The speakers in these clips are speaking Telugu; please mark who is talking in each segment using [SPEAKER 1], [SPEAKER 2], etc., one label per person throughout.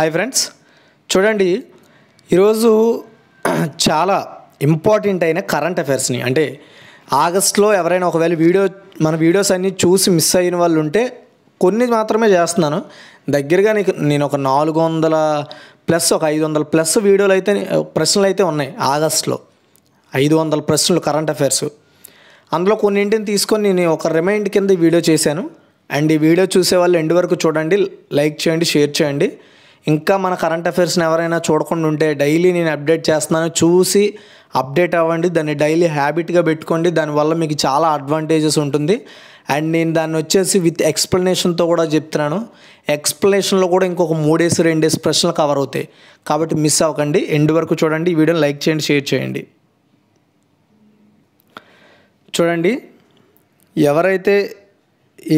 [SPEAKER 1] హాయ్ ఫ్రెండ్స్ చూడండి ఈరోజు చాలా ఇంపార్టెంట్ అయిన కరెంట్ అఫైర్స్ని అంటే ఆగస్ట్లో ఎవరైనా ఒకవేళ వీడియో మన వీడియోస్ అన్నీ చూసి మిస్ అయిన వాళ్ళు ఉంటే కొన్ని మాత్రమే చేస్తున్నాను దగ్గరగా నీకు నేను ఒక నాలుగు వందల ప్లస్ ఒక ఐదు వందల ప్లస్ వీడియోలు అయితే ప్రశ్నలు అయితే ఉన్నాయి ఆగస్ట్లో ఐదు వందల ప్రశ్నలు కరెంట్ అఫైర్స్ అందులో కొన్నింటిని తీసుకొని నేను ఒక రిమైండ్ కింద వీడియో చేశాను అండ్ ఈ వీడియో చూసే వాళ్ళు ఎండు వరకు చూడండి లైక్ చేయండి షేర్ చేయండి ఇంకా మన కరెంట్ అఫైర్స్ని ఎవరైనా చూడకుండా ఉంటే డైలీ నేను అప్డేట్ చేస్తున్నాను చూసి అప్డేట్ అవ్వండి దాన్ని డైలీ హ్యాబిట్గా పెట్టుకోండి దానివల్ల మీకు చాలా అడ్వాంటేజెస్ ఉంటుంది అండ్ నేను దాన్ని వచ్చేసి విత్ ఎక్స్ప్లెనేషన్తో కూడా చెప్తున్నాను ఎక్స్ప్లెనేషన్లో కూడా ఇంకొక మూడేస్ రెండేస్ ప్రశ్నలు కవర్ అవుతాయి కాబట్టి మిస్ అవ్వకండి ఎండ్ వరకు చూడండి ఈ వీడియోని లైక్ చేయండి షేర్ చేయండి చూడండి ఎవరైతే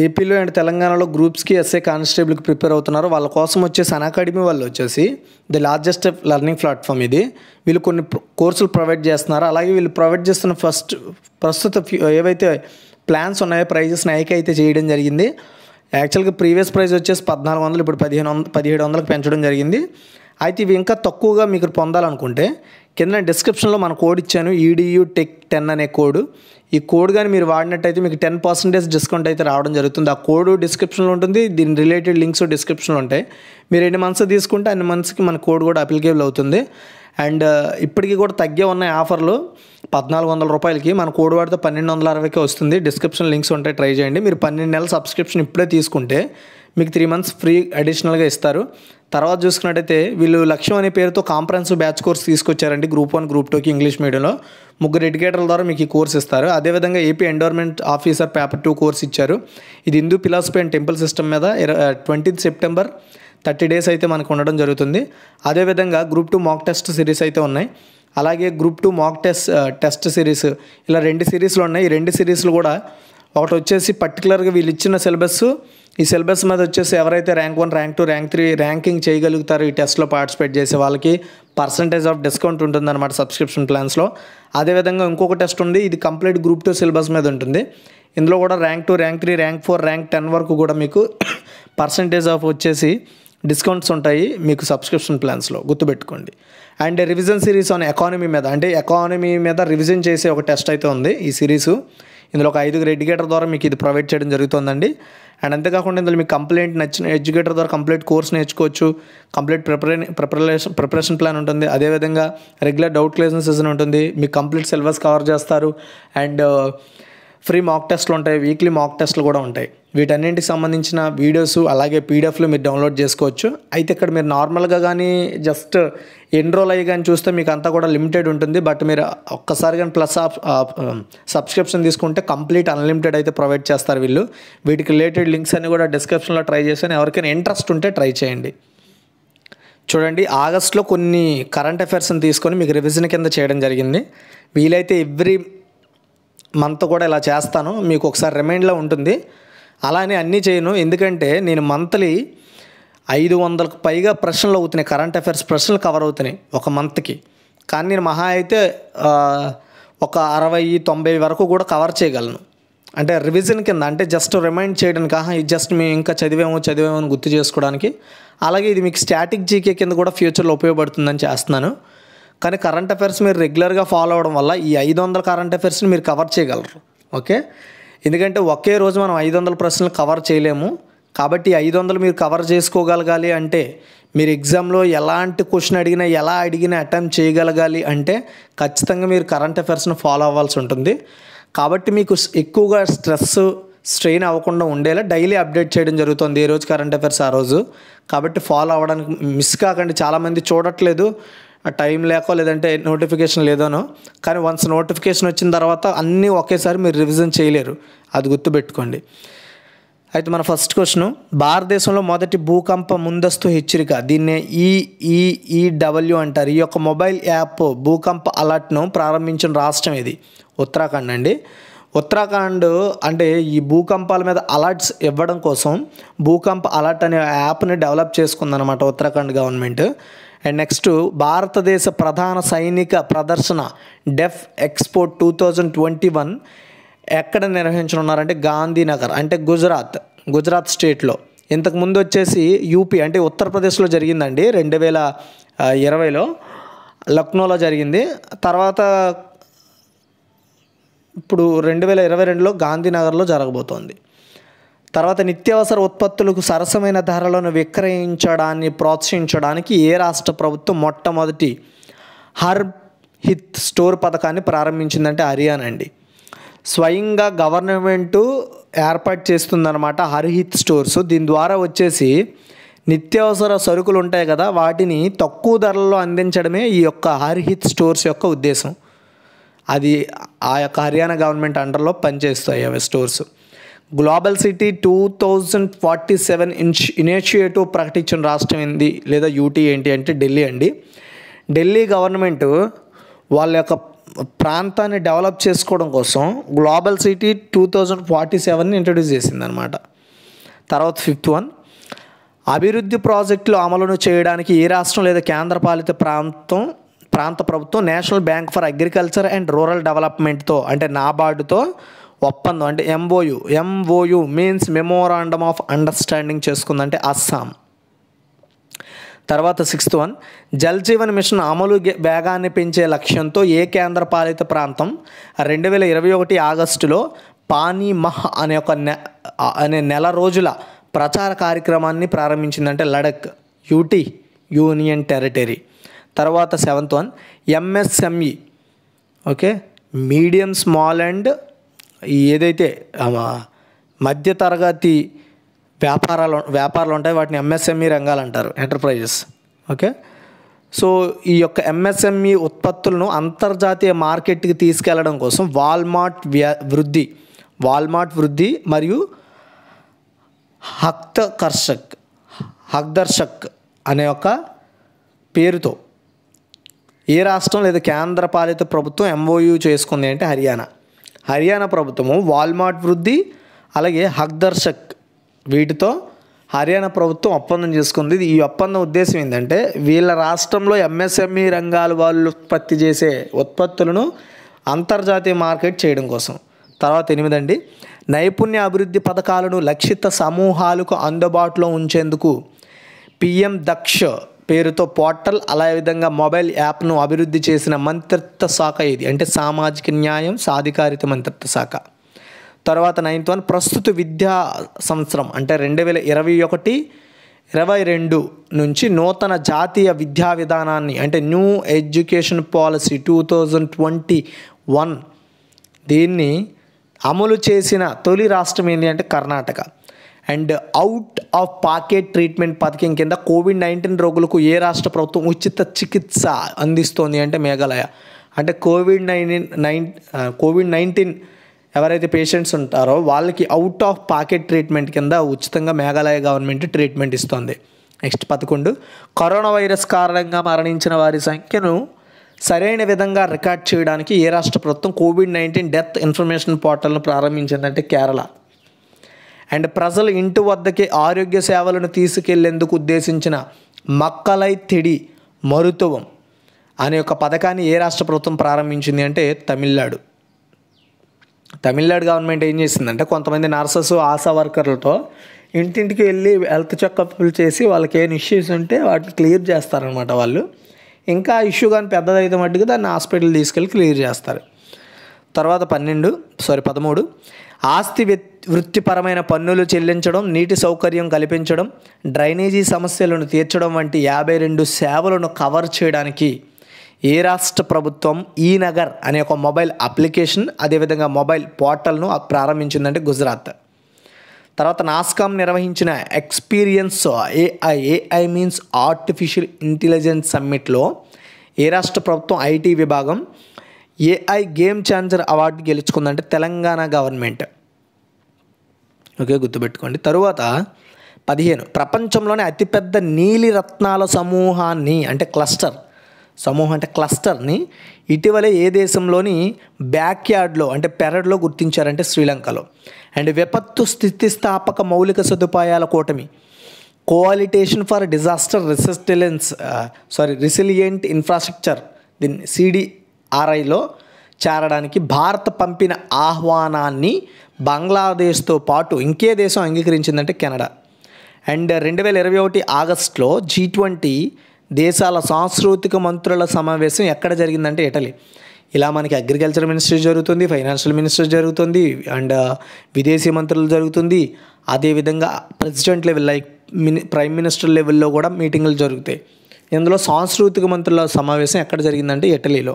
[SPEAKER 1] ఏపీలో అండ్ తెలంగాణలో గ్రూప్స్కి ఎస్ఏ కానిస్టేబుల్కి ప్రిపేర్ అవుతున్నారు వాళ్ళ కోసం వచ్చేసి అన్ అకాడమీ వాళ్ళు వచ్చేసి ది లార్జెస్ట్ లెర్నింగ్ ప్లాట్ఫామ్ ఇది వీళ్ళు కొన్ని కోర్సులు ప్రొవైడ్ చేస్తున్నారు అలాగే వీళ్ళు ప్రొవైడ్ చేస్తున్న ఫస్ట్ ప్రస్తుత ఏవైతే ప్లాన్స్ ఉన్నాయో ప్రైజెస్ని ఐక్ అయితే చేయడం జరిగింది యాక్చువల్గా ప్రీవియస్ ప్రైస్ వచ్చేసి పద్నాలుగు వందలు ఇప్పుడు పదిహేను వంద పదిహేడు వందలకు పెంచడం జరిగింది అయితే ఇవి ఇంకా తక్కువగా మీకు పొందాలనుకుంటే కింద డిస్క్రిప్షన్లో మన కోడ్ ఇచ్చాను ఈడియూ టెక్ టెన్ అనే కోడ్ ఈ కోడ్ కానీ మీరు వాడినట్టయితే మీకు టెన్ పర్సెంటేజ్ డిస్కౌంట్ అయితే రావడం జరుగుతుంది ఆ కోడ్ డిస్క్రిప్షన్లో ఉంటుంది దీని రిలేటెడ్ లింక్స్ డిస్క్రిప్షన్లో ఉంటాయి మీరు ఎన్ని మంత్స్ తీసుకుంటే అన్ని మంత్స్కి మన కోడ్ కూడా అప్లికేబుల్ అవుతుంది అండ్ uh, ఇప్పటికీ కూడా తగ్గే ఉన్నాయి ఆఫర్లు పద్నాలుగు వందల రూపాయలకి మన కోడ్ వాడితే పన్నెండు వందల అరవైకి వస్తుంది డిస్క్రిప్షన్ లింక్స్ ఉంటాయి ట్రై చేయండి మీరు పన్నెండు నెలల సబ్స్క్రిప్షన్ ఇప్పుడే తీసుకుంటే మీకు త్రీ మంత్స్ ఫ్రీ అడిషనల్గా ఇస్తారు తర్వాత చూసుకున్నట్టయితే వీళ్ళు లక్ష్యం అనే పేరుతో కాంప్రహెన్సివ్ బ్యాచ్ కోర్స్ తీసుకొచ్చారండి గ్రూప్ వన్ గ్రూప్ టూకి ఇంగ్లీష్ మీడియంలో ముగ్గురు ఎడ్యుకేటర్ల ద్వారా మీకు ఈ కోర్స్ ఇస్తారు అదేవిధంగా AP endowment officer paper two course ఇచ్చారు ఇది Hindu philosophy and temple system మీద ట్వంటీ సెప్టెంబర్ థర్టీ డేస్ అయితే మనకు ఉండడం జరుగుతుంది అదేవిధంగా group two mock test series అయితే ఉన్నాయి అలాగే group two mock test test series ఇలా రెండు సిరీస్లు ఉన్నాయి ఈ రెండు సిరీస్లు కూడా ఒకటి వచ్చేసి పర్టికులర్గా వీళ్ళు ఇచ్చిన సిలబస్ ఈ సిలబస్ మీద వచ్చేసి ఎవరైతే rank one rank two rank three ranking చేయగలుగుతారు ఈ టెస్ట్లో పార్టిసిపేట్ చేసే వాళ్ళకి పర్సంటేజ్ ఆఫ్ డిస్కౌంట్ ఉంటుందన్నమాట సబ్స్క్రిప్షన్ ప్లాన్స్లో అదేవిధంగా ఇంకొక టెస్ట్ ఉంది ఇది కంప్లీట్ గ్రూప్ టూ సిలబస్ మీద ఉంటుంది ఇందులో కూడా rank two rank three rank four rank ten వరకు కూడా మీకు పర్సంటేజ్ ఆఫ్ వచ్చేసి డిస్కౌంట్స్ ఉంటాయి మీకు సబ్స్క్రిప్షన్ ప్లాన్స్లో గుర్తుపెట్టుకోండి and revision series on economy మీద అంటే ఎకానమీ మీద రివిజన్ చేసే ఒక టెస్ట్ అయితే ఉంది ఈ సిరీసు ఇందులో ఒక ఐదుగురు ఎడ్యుకేటర్ ద్వారా మీకు ఇది ప్రొవైడ్ చేయడం జరుగుతుందండి అండ్ అంతేకాకుండా ఇందులో మీకు కంప్లైంట్ నచ్చిన ఎడ్యుకేటర్ ద్వారా కంప్లీట్ కోర్స్ నేర్చుకోవచ్చు complete prepare preparation preparation plan ఉంటుంది అదేవిధంగా రెగ్యులర్ డౌట్ క్లియర్ సెషన్ ఉంటుంది మీకు కంప్లీట్ సిలబస్ కవర్ చేస్తారు అండ్ ఫ్రీ మాక్ టెస్ట్లు ఉంటాయి వీక్లీ మాక్ టెస్ట్లు కూడా ఉంటాయి వీటన్నింటికి సంబంధించిన వీడియోస్ అలాగే పీడిఎఫ్లు మీరు డౌన్లోడ్ చేసుకోవచ్చు అయితే ఇక్కడ మీరు నార్మల్గా కానీ జస్ట్ ఎన్రోల్ అయ్యి కానీ చూస్తే మీకు అంతా కూడా లిమిటెడ్ ఉంటుంది బట్ మీరు ఒక్కసారి కానీ ప్లస్ సబ్స్క్రిప్షన్ తీసుకుంటే కంప్లీట్ అన్లిమిటెడ్ అయితే ప్రొవైడ్ చేస్తారు వీళ్ళు వీటికి రిలేటెడ్ లింక్స్ అన్ని కూడా డిస్క్రిప్షన్లో ట్రై చేసాను ఎవరికైనా ఇంట్రెస్ట్ ఉంటే ట్రై చేయండి చూడండి ఆగస్ట్లో కొన్ని కరెంట్ అఫైర్స్ని తీసుకొని మీకు రివిజన్ కింద చేయడం జరిగింది వీలైతే ఎవ్రీ మంత్ కూడా ఇలా చేస్తాను మీకు ఒకసారి రిమైండ్లో ఉంటుంది అలానే అన్నీ చేయను ఎందుకంటే నేను మంత్లీ ఐదు వందలకు పైగా ప్రశ్నలు అవుతున్నాయి కరెంట్ అఫైర్స్ ప్రశ్నలు కవర్ అవుతున్నాయి ఒక మంత్కి కానీ నేను మహా అయితే ఒక అరవై తొంభై వరకు కూడా కవర్ చేయగలను అంటే రివిజన్ కింద అంటే జస్ట్ రిమైండ్ చేయడానికి ఆహా ఇది జస్ట్ మేము ఇంకా చదివేమో చదివేమో అని గుర్తు చేసుకోవడానికి అలాగే ఇది మీకు స్టాటిక్ జీకే కింద కూడా ఫ్యూచర్లో ఉపయోగపడుతుందని చేస్తున్నాను కానీ కరెంట్ అఫైర్స్ మీరు రెగ్యులర్గా ఫాలో అవడం వల్ల ఈ ఐదు వందల కరెంట్ అఫైర్స్ని మీరు కవర్ చేయగలరు ఓకే ఎందుకంటే ఒకే రోజు మనం ఐదు వందల ప్రశ్నలు కవర్ చేయలేము కాబట్టి ఐదు వందలు మీరు కవర్ చేసుకోగలగాలి అంటే మీరు ఎగ్జామ్లో ఎలాంటి క్వశ్చన్ అడిగినా ఎలా అడిగినా అటెంప్ట్ చేయగలగాలి అంటే ఖచ్చితంగా మీరు కరెంట్ అఫైర్స్ను ఫాలో అవ్వాల్సి ఉంటుంది కాబట్టి మీకు ఎక్కువగా స్ట్రెస్ స్ట్రెయిన్ అవ్వకుండా ఉండేలా డైలీ అప్డేట్ చేయడం జరుగుతుంది ఏ రోజు కరెంట్ అఫైర్స్ ఆ రోజు కాబట్టి ఫాలో అవ్వడానికి మిస్ కాకండి చాలామంది చూడట్లేదు టైం లేకో లేదంటే నోటిఫికేషన్ లేదోనో కానీ వన్స్ నోటిఫికేషన్ వచ్చిన తర్వాత అన్నీ ఒకేసారి మీరు రివిజన్ చేయలేరు అది గుర్తుపెట్టుకోండి అయితే మన ఫస్ట్ క్వశ్చన్ భారతదేశంలో మొదటి భూకంప ముందస్తు హెచ్చరిక దీన్నే ఈఈఈడబ్ల్యూ అంటారు ఈ యొక్క మొబైల్ యాప్ భూకంప అలర్ట్ను ప్రారంభించిన రాష్ట్రం ఇది ఉత్తరాఖండ్ అండి ఉత్తరాఖండ్ అంటే ఈ భూకంపాల మీద అలర్ట్స్ ఇవ్వడం కోసం భూకంప అలర్ట్ అనే యాప్ని డెవలప్ చేసుకుందనమాట ఉత్తరాఖండ్ గవర్నమెంట్ అండ్ నెక్స్ట్ భారతదేశ ప్రధాన సైనిక ప్రదర్శన Def Expo two thousand twenty one ఎక్కడ నిర్వహించనున్నారంటే గాంధీనగర్ అంటే గుజరాత్ గుజరాత్ స్టేట్లో ఇంతకుముందు వచ్చేసి యూపీ అంటే ఉత్తరప్రదేశ్లో జరిగిందండి రెండు వేల ఇరవైలో లక్నోలో జరిగింది తర్వాత ఇప్పుడు రెండు వేల ఇరవై రెండులో గాంధీనగర్లో జరగబోతోంది తర్వాత నిత్యావసర ఉత్పత్తులకు సరసమైన ధరలను విక్రయించడాన్ని ప్రోత్సహించడానికి ఏ రాష్ట్ర ప్రభుత్వం మొట్టమొదటి హర్ హిత్ స్టోర్ పథకాన్ని ప్రారంభించిందంటే హర్యానా అండి స్వయంగా గవర్నమెంటు ఏర్పాటు చేస్తుందన్నమాట హర్హిత్ స్టోర్స్ దీని ద్వారా వచ్చేసి నిత్యావసర సరుకులు ఉంటాయి కదా వాటిని తక్కువ ధరల్లో అందించడమే ఈ యొక్క హర్హిత్ స్టోర్స్ యొక్క ఉద్దేశం అది ఆ యొక్క హర్యానా గవర్నమెంట్ అండర్లో పనిచేస్తాయి అవి stores global city two thousand forty seven ఇన్ష్ ఇనిషియేటివ్ ప్రకటించిన రాష్ట్రం ఏంది లేదా యూటీ ఏంటి అంటే ఢిల్లీ అండి ఢిల్లీ గవర్నమెంట్ వాళ్ళ యొక్క ప్రాంతాన్ని డెవలప్ చేసుకోవడం కోసం global city two thousand forty సెవెన్ని ఇంట్రడ్యూస్ చేసింది అనమాట తర్వాత ఫిఫ్త్ వన్ అభివృద్ధి ప్రాజెక్టులు అమలును చేయడానికి ఏ రాష్ట్రం లేదా కేంద్రపాలిత ప్రాంతం ప్రాంత ప్రభుత్వం national bank for agriculture and rural డెవలప్మెంట్తో అంటే నాబార్డుతో ఒప్పందం అంటే MOU MOU means memorandum of understanding చేసుకుందంటే అస్సాం తర్వాత sixth one Jal Jeevan mission అమలు వేగాన్ని పెంచే లక్ష్యంతో ఏ కేంద్ర పాలిత ప్రాంతం రెండు వేల ఇరవై ఒకటి ఆగస్టులో పానీ మహ్ అనే ఒక నె అనే నెల రోజుల ప్రచార కార్యక్రమాన్ని ప్రారంభించిందంటే లడక్ యూటీ యూనియన్ టెరిటరీ తర్వాత seventh one MSME okay medium small and ఏదైతే మధ్యతరగతి వ్యాపారాలు వ్యాపారాలు ఉంటాయి వాటిని ఎంఎస్ఎంఈ రంగాలు అంటారు ఎంటర్ప్రైజెస్ ఓకే సో ఈ యొక్క ఎంఎస్ఎంఈ ఉత్పత్తులను అంతర్జాతీయ మార్కెట్కి తీసుకెళ్లడం కోసం వాల్మార్ట్ వృద్ధి వాల్మార్ట్ వృద్ధి మరియు హక్తకర్షక్ హక్దర్షక్ అనే ఒక పేరుతో ఏ రాష్ట్రం లేదా కేంద్ర పాలిత ప్రభుత్వం ఎంఓయూ చేసుకుంది అంటే హర్యానా హర్యానా ప్రభుత్వము వాల్మార్ట్ వృద్ధి అలాగే హక్దర్శక్ వీటితో హర్యానా ప్రభుత్వం ఒప్పందం చేసుకుంది ఈ ఒప్పందం ఉద్దేశం ఏంటంటే వీళ్ళ రాష్ట్రంలో ఎంఎస్ఎంఈ రంగాల వాళ్ళు ఉత్పత్తి చేసే ఉత్పత్తులను అంతర్జాతీయ మార్కెట్ చేయడం కోసం తర్వాత ఎనిమిదండి నైపుణ్య అభివృద్ధి పథకాలను లక్షిత సమూహాలకు అందుబాటులో ఉంచేందుకు పిఎం దక్ష పేరుతో పోర్టల్ అలా విధంగా మొబైల్ యాప్ను అభివృద్ధి చేసిన మంత్రిత్వ శాఖ ఇది అంటే సామాజిక న్యాయం సాధికారిత మంత్రిత్వ శాఖ తర్వాత నైన్త్ వన్ ప్రస్తుత విద్యా సంవత్సరం అంటే రెండు వేల ఇరవై ఒకటి ఇరవై రెండు నుంచి నూతన జాతీయ విద్యా విధానాన్ని అంటే new education policy two thousand twenty one దీన్ని అమలు చేసిన తొలి రాష్ట్రం ఏంటి అంటే Karnataka and out of pocket treatment పథకం కింద కోవిడ్ నైన్టీన్ రోగులకు ఏ రాష్ట్ర ప్రభుత్వం ఉచిత చికిత్స అందిస్తోంది అంటే మేఘాలయ అంటే COVID nineteen nine COVID nineteen ఎవరైతే పేషెంట్స్ ఉంటారో వాళ్ళకి అవుట్ ఆఫ్ పాకెట్ ట్రీట్మెంట్ కింద ఉచితంగా మేఘాలయ గవర్నమెంట్ ట్రీట్మెంట్ ఇస్తుంది నెక్స్ట్ పదకొండు కరోనా వైరస్ కారణంగా మరణించిన వారి సంఖ్యను సరైన విధంగా రికార్డ్ చేయడానికి ఏ రాష్ట్ర ప్రభుత్వం కోవిడ్ నైన్టీన్ డెత్ ఇన్ఫర్మేషన్ పోర్టల్ను ప్రారంభించిందంటే కేరళ అండ్ ప్రజలు ఇంటి వద్దకే ఆరోగ్య సేవలను తీసుకెళ్లేందుకు ఉద్దేశించిన మక్కలై తెడి మరుతవం అనే ఒక పథకాన్ని ఏ రాష్ట్ర ప్రభుత్వం ప్రారంభించింది అంటే తమిళనాడు తమిళనాడు గవర్నమెంట్ ఏం చేసిందంటే కొంతమంది నర్సెస్ ఆశా వర్కర్లతో ఇంటింటికి వెళ్ళి హెల్త్ చెకప్లు చేసి వాళ్ళకి ఏం ఇష్యూస్ ఉంటే వాటిని క్లియర్ చేస్తారనమాట వాళ్ళు ఇంకా ఇష్యూ కానీ పెద్దదైతే మట్టుకు దాన్ని హాస్పిటల్ తీసుకెళ్ళి క్లియర్ చేస్తారు తర్వాత పన్నెండు సారీ పదమూడు ఆస్తి వృత్తిపరమైన పన్నులు చెల్లించడం నీటి సౌకర్యం కల్పించడం డ్రైనేజీ సమస్యలను తీర్చడం వంటి యాభై రెండు సేవలను కవర్ చేయడానికి ఏ రాష్ట్ర ప్రభుత్వం ఈ నగర్ అనే ఒక మొబైల్ అప్లికేషన్ అదేవిధంగా మొబైల్ పోర్టల్ను ప్రారంభించిందంటే గుజరాత్ తర్వాత నాస్కామ్ నిర్వహించిన experience AI AI means artificial intelligence సమ్మిట్లో ఏ రాష్ట్ర ప్రభుత్వం ఐటీ విభాగం ఏఐ గేమ్ ఛాంజర్ అవార్డు గెలుచుకుందంటే తెలంగాణ గవర్నమెంట్ ఓకే గుర్తుపెట్టుకోండి తరువాత పదిహేను ప్రపంచంలోనే అతిపెద్ద నీలిరత్నాల సమూహాన్ని అంటే క్లస్టర్ సమూహం అంటే క్లస్టర్ని ఇటీవలే ఏ దేశంలోని బ్యాక్యార్డ్లో అంటే పెరడ్లో గుర్తించారంటే శ్రీలంకలో అండ్ విపత్తు స్థితిస్థాపక మౌలిక సదుపాయాల కూటమి coalition for disaster resilience sorry resilient infrastructure దీన్ని సిడిఆర్ఐలో చేరడానికి భారత్ పంపిన ఆహ్వానాన్ని బంగ్లాదేశ్తో పాటు ఇంకే దేశం అంగీకరించిందంటే కెనడా అండ్ రెండు వేల ఇరవై ఒకటి ఆగస్టులో జీ ట్వంటీ దేశాల సాంస్కృతిక మంత్రుల సమావేశం ఎక్కడ జరిగిందంటే ఇటలీ ఇలా మనకి అగ్రికల్చర్ మినిస్ట్రీ జరుగుతుంది ఫైనాన్షియల్ మినిస్ట్రీ జరుగుతుంది అండ్ విదేశీ మంత్రులు జరుగుతుంది అదేవిధంగా president level like mini prime minister లెవెల్లో కూడా మీటింగులు జరుగుతాయి ఇందులో సాంస్కృతిక మంత్రుల సమావేశం ఎక్కడ జరిగిందంటే ఇటలీలో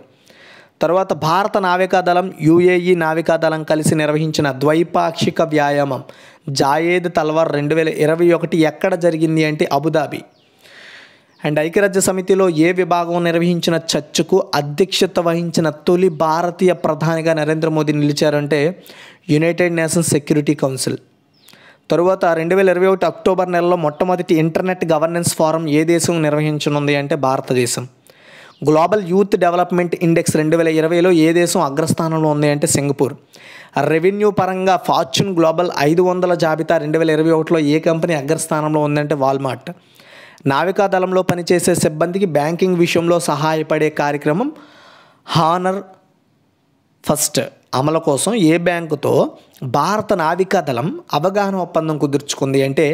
[SPEAKER 1] తర్వాత భారత నావికాదళం యుఏఈ నావికాదళం కలిసి నిర్వహించిన ద్వైపాక్షిక వ్యాయామం జాయేద్ తల్వార్ రెండు వేల ఇరవై ఒకటి ఎక్కడ జరిగింది అంటే అబుదాబి అండ్ ఐక్యరాజ్య సమితిలో ఏ విభాగం నిర్వహించిన చర్చకు అధ్యక్షత వహించిన తొలి భారతీయ ప్రధానిగా నరేంద్ర మోదీ నిలిచారంటే యునైటెడ్ నేషన్స్ సెక్యూరిటీ కౌన్సిల్ తరువాత రెండు వేల ఇరవై ఒకటి అక్టోబర్ నెలలో మొట్టమొదటి ఇంటర్నెట్ గవర్నెన్స్ ఫారం ఏ దేశం నిర్వహించనుంది అంటే భారతదేశం గ్లోబల్ యూత్ డెవలప్మెంట్ ఇండెక్స్ రెండు వేల ఇరవైలో ఏ దేశం అగ్రస్థానంలో ఉంది అంటే సింగపూర్ రెవెన్యూ పరంగా ఫార్చ్యూన్ గ్లోబల్ ఐదు వందల జాబితా రెండు వేల ఇరవై ఒకటిలో ఏ కంపెనీ అగ్రస్థానంలో ఉందంటే వాల్మార్ట్ నావికా దళంలో పనిచేసే సిబ్బందికి బ్యాంకింగ్ విషయంలో సహాయపడే కార్యక్రమం హానర్ ఫస్ట్ అమలు కోసం ఏ బ్యాంకుతో భారత నావికా దళం అవగాహన ఒప్పందం కుదుర్చుకుంది అంటే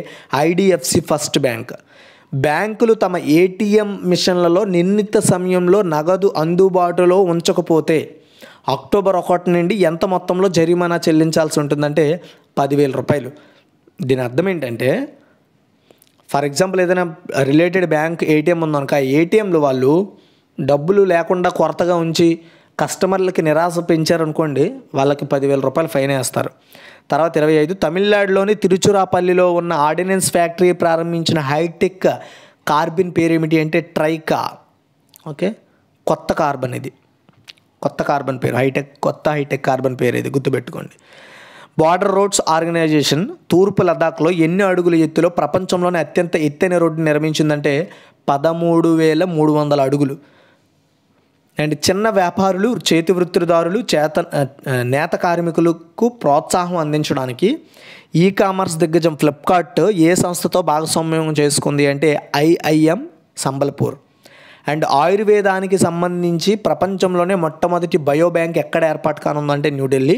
[SPEAKER 1] ఐడిఎఫ్సి ఫస్ట్ బ్యాంక్ బ్యాంకులు తమ ఏటీఎం మిషన్లలో నిర్ణీత సమయంలో నగదు అందుబాటులో ఉంచకపోతే అక్టోబర్ ఒకటి నుండి ఎంత మొత్తంలో జరిమానా చెల్లించాల్సి ఉంటుందంటే పదివేల రూపాయలు దీని అర్థం ఏంటంటే ఫర్ ఎగ్జాంపుల్ ఏదైనా రిలేటెడ్ బ్యాంక్ ఏటీఎం ఉందనుక ఆ ఏటీఎంలు వాళ్ళు డబ్బులు లేకుండా కొరతగా ఉంచి కస్టమర్లకి నిరాశ పెంచారనుకోండి వాళ్ళకి పదివేల రూపాయలు ఫైన్ వేస్తారు తర్వాత ఇరవై ఐదు తమిళనాడులోని తిరుచురాపల్లిలో ఉన్న ఆర్డినెన్స్ ఫ్యాక్టరీ ప్రారంభించిన హైటెక్ కార్బన్ పేరు ఏమిటి అంటే ట్రైకా ఓకే కొత్త కార్బన్ ఇది కొత్త కార్బన్ పేరు హైటెక్ కొత్త హైటెక్ కార్బన్ పేరు ఇది గుర్తుపెట్టుకోండి బార్డర్ రోడ్స్ ఆర్గనైజేషన్ తూర్పు లద్దాఖ్లో ఎన్ని అడుగుల ఎత్తులో ప్రపంచంలోనే అత్యంత ఎత్తైన రోడ్డు నిర్మించిందంటే పదమూడు వేల మూడు వందల అడుగులు అండ్ చిన్న వ్యాపారులు చేతి వృత్తిదారులు చేత నేత కార్మికులకు ప్రోత్సాహం అందించడానికి ఈ కామర్స్ దిగ్గజం ఫ్లిప్కార్ట్ ఏ సంస్థతో భాగస్వామ్యం చేసుకుంది అంటే ఐఐఎం సంబల్పూర్ అండ్ ఆయుర్వేదానికి సంబంధించి ప్రపంచంలోనే మొట్టమొదటి బయోబ్యాంక్ ఎక్కడ ఏర్పాటు కానుందంటే న్యూఢిల్లీ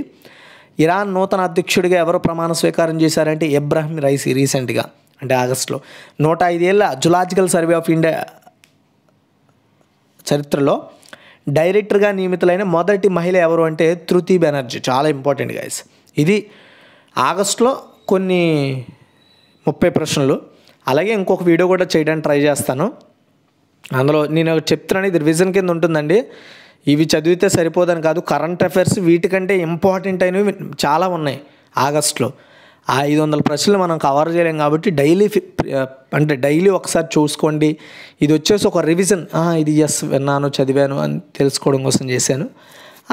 [SPEAKER 1] ఇరాన్ నూతన అధ్యక్షుడిగా ఎవరు ప్రమాణ స్వీకారం చేశారంటే ఇబ్రాహిం రైసీ రీసెంట్గా అంటే ఆగస్టులో నూట ఐదేళ్ల జులాజికల్ సర్వే ఆఫ్ ఇండియా చరిత్రలో డైరెక్టర్గా నియమితులైన మొదటి మహిళ ఎవరు అంటే తృతి బెనర్జీ చాలా ఇంపార్టెంట్ గైస్ ఇది ఆగస్ట్లో కొన్ని ముప్పై ప్రశ్నలు అలాగే ఇంకొక వీడియో కూడా చేయడానికి ట్రై చేస్తాను అందులో నేను చెప్తున్నాను ఇది రివిజన్ కింద ఉంటుందండి ఇవి చదివితే సరిపోదని కాదు కరెంట్ అఫైర్స్ వీటికంటే ఇంపార్టెంట్ అయినవి చాలా ఉన్నాయి ఆగస్ట్లో ఆ ఐదు వందల ప్రశ్నలు మనం కవర్ చేయలేం కాబట్టి డైలీ అంటే డైలీ ఒకసారి చూసుకోండి ఇది వచ్చేసి ఒక రివిజన్ ఇది ఎస్ విన్నాను చదివాను అని తెలుసుకోవడం కోసం చేశాను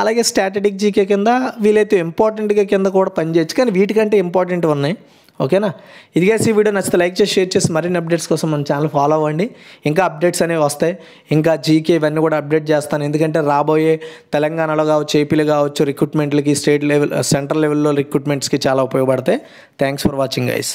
[SPEAKER 1] అలాగే స్టాటటిక్ జీకే కింద వీలైతే ఇంపార్టెంట్గా కింద కూడా పనిచేయచ్చు కానీ వీటికంటే ఇంపార్టెంట్ ఉన్నాయి ఓకేనా ఇదిగేసి వీడియో నచ్చితే లైక్ చేసి షేర్ చేసి మరిన్ని అప్డేట్స్ కోసం మన ఛానల్ ఫాలో అవ్వండి ఇంకా అప్డేట్స్ అనేవి వస్తాయి ఇంకా జీకే ఇవన్నీ కూడా అప్డేట్ చేస్తాను ఎందుకంటే రాబోయే తెలంగాణలో కావచ్చు ఏపీలో కావచ్చు రిక్రూట్మెంట్లకి స్టేట్ లెవెల్ సెంట్రల్ లెవెల్లో రిక్రూట్మెంట్స్కి చాలా ఉపయోగపడతాయి థ్యాంక్స్ ఫర్ వాచింగ్ గైస్